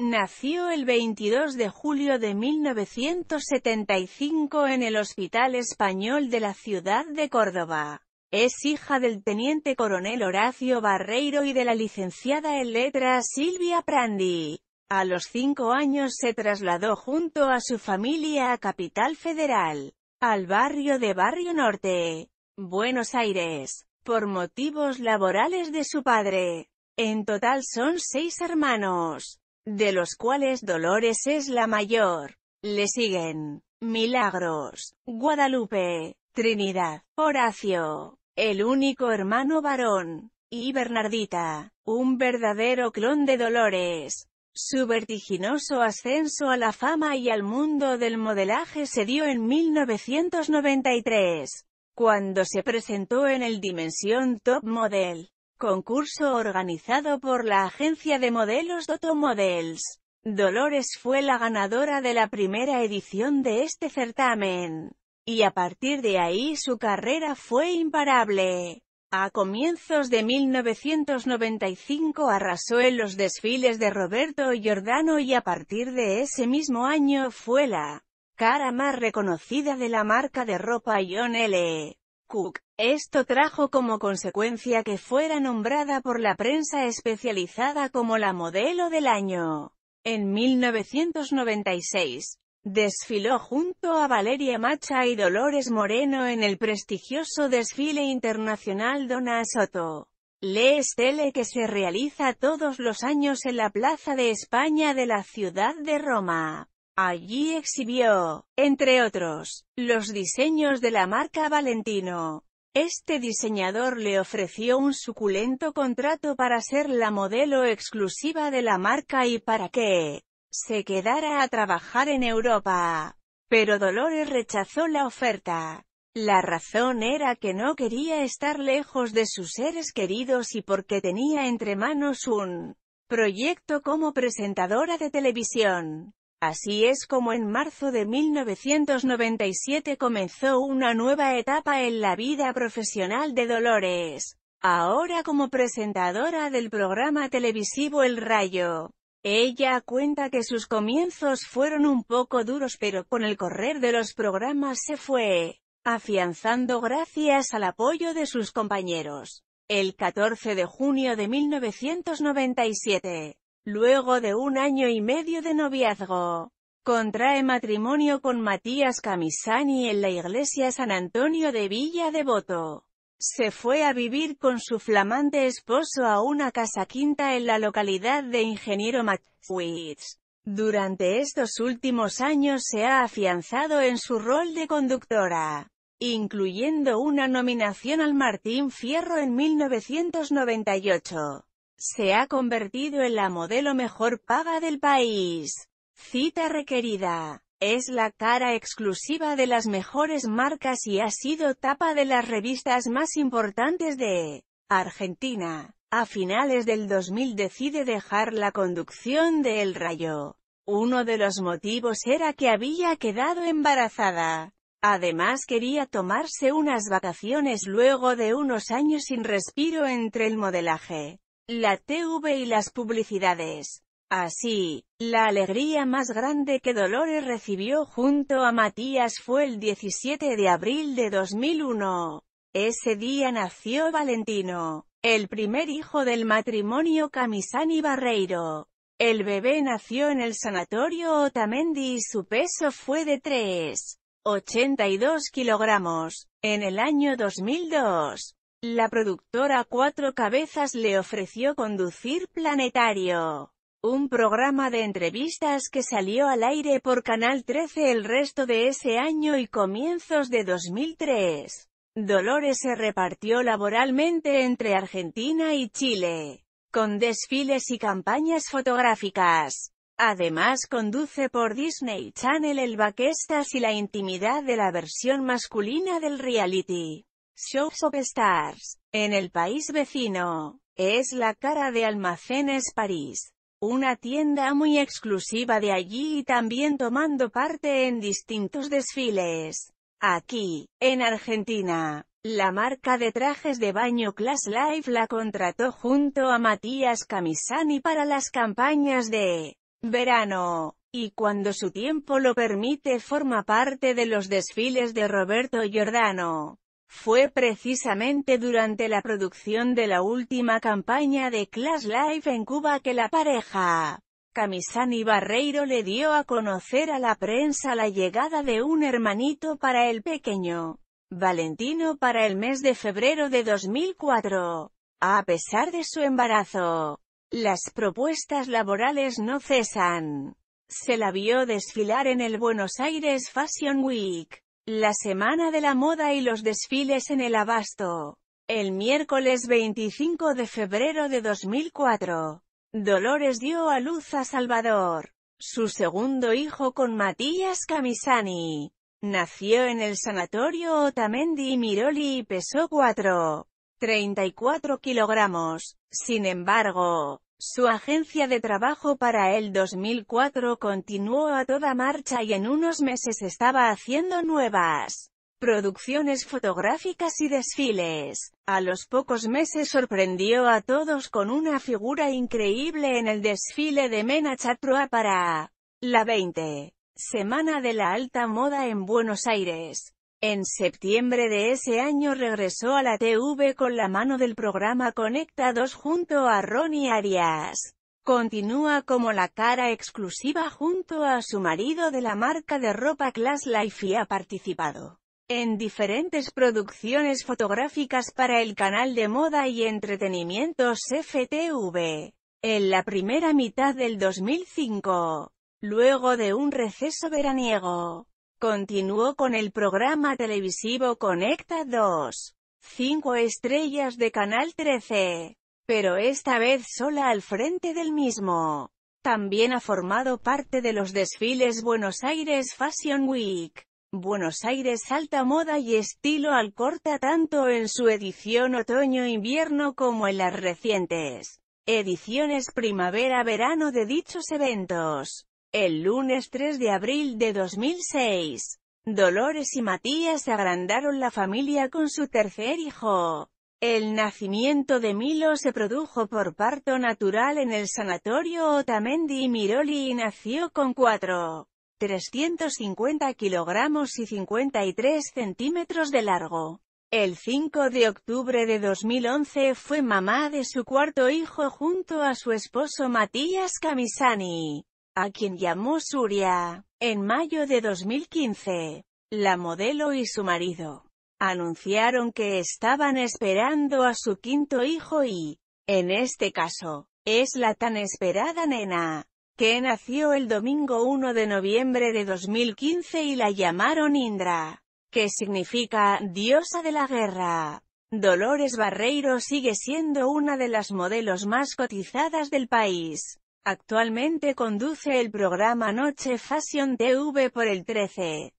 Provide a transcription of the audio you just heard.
Nació el 22 de julio de 1975 en el Hospital Español de la ciudad de Córdoba. Es hija del teniente coronel Horacio Barreiro y de la licenciada en letras Silvia Prandi. A los cinco años se trasladó junto a su familia a Capital Federal, al barrio de Barrio Norte, Buenos Aires, por motivos laborales de su padre. En total son seis hermanos de los cuales Dolores es la mayor. Le siguen, Milagros, Guadalupe, Trinidad, Horacio, el único hermano varón, y Bernardita, un verdadero clon de Dolores. Su vertiginoso ascenso a la fama y al mundo del modelaje se dio en 1993, cuando se presentó en el Dimensión Top Model, Concurso organizado por la agencia de modelos Doto Models. Dolores fue la ganadora de la primera edición de este certamen. Y a partir de ahí su carrera fue imparable. A comienzos de 1995 arrasó en los desfiles de Roberto Giordano y a partir de ese mismo año fue la cara más reconocida de la marca de ropa John L. Cook. Esto trajo como consecuencia que fuera nombrada por la prensa especializada como la modelo del año. En 1996, desfiló junto a Valeria Macha y Dolores Moreno en el prestigioso desfile internacional Dona Soto. Le tele que se realiza todos los años en la Plaza de España de la ciudad de Roma. Allí exhibió, entre otros, los diseños de la marca Valentino. Este diseñador le ofreció un suculento contrato para ser la modelo exclusiva de la marca y para que se quedara a trabajar en Europa. Pero Dolores rechazó la oferta. La razón era que no quería estar lejos de sus seres queridos y porque tenía entre manos un proyecto como presentadora de televisión. Así es como en marzo de 1997 comenzó una nueva etapa en la vida profesional de Dolores, ahora como presentadora del programa televisivo El Rayo. Ella cuenta que sus comienzos fueron un poco duros pero con el correr de los programas se fue afianzando gracias al apoyo de sus compañeros. El 14 de junio de 1997, Luego de un año y medio de noviazgo, contrae matrimonio con Matías Camisani en la iglesia San Antonio de Villa Devoto. Se fue a vivir con su flamante esposo a una casa quinta en la localidad de Ingeniero Matwitz. Durante estos últimos años se ha afianzado en su rol de conductora, incluyendo una nominación al Martín Fierro en 1998 se ha convertido en la modelo mejor paga del país. Cita requerida. Es la cara exclusiva de las mejores marcas y ha sido tapa de las revistas más importantes de Argentina. A finales del 2000 decide dejar la conducción de El Rayo. Uno de los motivos era que había quedado embarazada. Además quería tomarse unas vacaciones luego de unos años sin respiro entre el modelaje la TV y las publicidades. Así, la alegría más grande que Dolores recibió junto a Matías fue el 17 de abril de 2001. Ese día nació Valentino, el primer hijo del matrimonio Camisani Barreiro. El bebé nació en el sanatorio Otamendi y su peso fue de 3,82 kilogramos, en el año 2002. La productora Cuatro Cabezas le ofreció conducir Planetario, un programa de entrevistas que salió al aire por Canal 13 el resto de ese año y comienzos de 2003. Dolores se repartió laboralmente entre Argentina y Chile, con desfiles y campañas fotográficas. Además conduce por Disney Channel el Baquestas y la intimidad de la versión masculina del reality. Shows of Stars. En el país vecino, es la cara de Almacenes París. Una tienda muy exclusiva de allí y también tomando parte en distintos desfiles. Aquí, en Argentina, la marca de trajes de baño Class Life la contrató junto a Matías Camisani para las campañas de verano, y cuando su tiempo lo permite forma parte de los desfiles de Roberto Giordano. Fue precisamente durante la producción de la última campaña de Class Live en Cuba que la pareja Camisani Barreiro le dio a conocer a la prensa la llegada de un hermanito para el pequeño Valentino para el mes de febrero de 2004. A pesar de su embarazo, las propuestas laborales no cesan. Se la vio desfilar en el Buenos Aires Fashion Week, la Semana de la Moda y los desfiles en el Abasto. El miércoles 25 de febrero de 2004, Dolores dio a luz a Salvador, su segundo hijo con Matías Camisani. Nació en el sanatorio Otamendi Miroli y pesó 4,34 kilogramos. Sin embargo, su agencia de trabajo para el 2004 continuó a toda marcha y en unos meses estaba haciendo nuevas producciones fotográficas y desfiles. A los pocos meses sorprendió a todos con una figura increíble en el desfile de Mena Chatroa para la 20 Semana de la Alta Moda en Buenos Aires. En septiembre de ese año regresó a la TV con la mano del programa Conectados junto a Ronnie Arias. Continúa como la cara exclusiva junto a su marido de la marca de ropa Class Life y ha participado en diferentes producciones fotográficas para el canal de moda y entretenimiento FTV. En la primera mitad del 2005, luego de un receso veraniego, Continuó con el programa televisivo Conecta 2. 5 estrellas de Canal 13. Pero esta vez sola al frente del mismo. También ha formado parte de los desfiles Buenos Aires Fashion Week. Buenos Aires Alta Moda y Estilo al corta tanto en su edición otoño-invierno como en las recientes ediciones primavera-verano de dichos eventos. El lunes 3 de abril de 2006, Dolores y Matías agrandaron la familia con su tercer hijo. El nacimiento de Milo se produjo por parto natural en el sanatorio Otamendi Miroli y nació con 4. 350 kilogramos y 53 centímetros de largo. El 5 de octubre de 2011 fue mamá de su cuarto hijo junto a su esposo Matías Camisani a quien llamó Surya, en mayo de 2015. La modelo y su marido anunciaron que estaban esperando a su quinto hijo y, en este caso, es la tan esperada nena, que nació el domingo 1 de noviembre de 2015 y la llamaron Indra, que significa diosa de la guerra. Dolores Barreiro sigue siendo una de las modelos más cotizadas del país. Actualmente conduce el programa Noche Fashion TV por el 13.